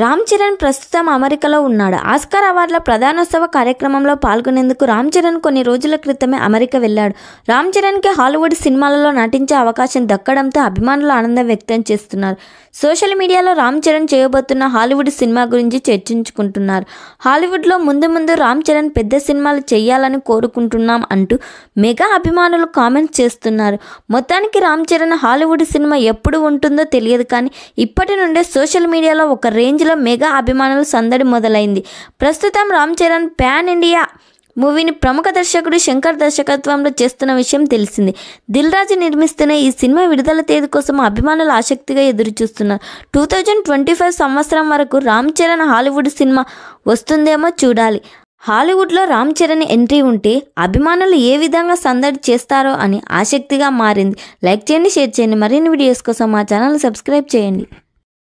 రామ్ చరణ్ ప్రస్తుతం అమెరికాలో ఉన్నాడు ఆస్కార్ అవార్డుల ప్రధానోత్సవ కార్యక్రమంలో పాల్గొనేందుకు రామ్ చరణ్ కొన్ని రోజుల క్రితమే అమెరికా వెళ్ళాడు రామ్ చరణ్కి హాలీవుడ్ సినిమాలలో నటించే అవకాశం దక్కడంతో అభిమానులు ఆనందం వ్యక్తం చేస్తున్నారు సోషల్ మీడియాలో రామ్ చరణ్ చేయబోతున్న హాలీవుడ్ సినిమా గురించి చర్చించుకుంటున్నారు హాలీవుడ్లో ముందు ముందు రామ్ చరణ్ పెద్ద సినిమాలు చేయాలని కోరుకుంటున్నాం అంటూ మెగా అభిమానులు కామెంట్స్ చేస్తున్నారు మొత్తానికి రామ్ చరణ్ హాలీవుడ్ సినిమా ఎప్పుడు ఉంటుందో తెలియదు కానీ ఇప్పటి నుండే సోషల్ మీడియాలో ఒక రేంజ్ రేంజ్లో మెగా అభిమానులు సందడి మొదలైంది ప్రస్తుతం రామ్ చరణ్ ప్యాన్ ఇండియా మూవీని ప్రముఖ దర్శకుడు శంకర్ దర్శకత్వంలో చేస్తున్న విషయం తెలిసింది దిల్ రాజు నిర్మిస్తున్న ఈ సినిమా విడుదల తేదీ కోసం అభిమానులు ఆసక్తిగా ఎదురుచూస్తున్నారు టూ థౌజండ్ ట్వంటీ ఫైవ్ సంవత్సరం వరకు రామ్ చరణ్ హాలీవుడ్ సినిమా వస్తుందేమో చూడాలి హాలీవుడ్లో రామ్ చరణ్ ఎంట్రీ ఉంటే అభిమానులు ఏ విధంగా సందడి చేస్తారో అని ఆసక్తిగా మారింది లైక్ చేయండి షేర్ చేయండి మరిన్ని వీడియోస్ కోసం మా ఛానల్ సబ్స్క్రైబ్ చేయండి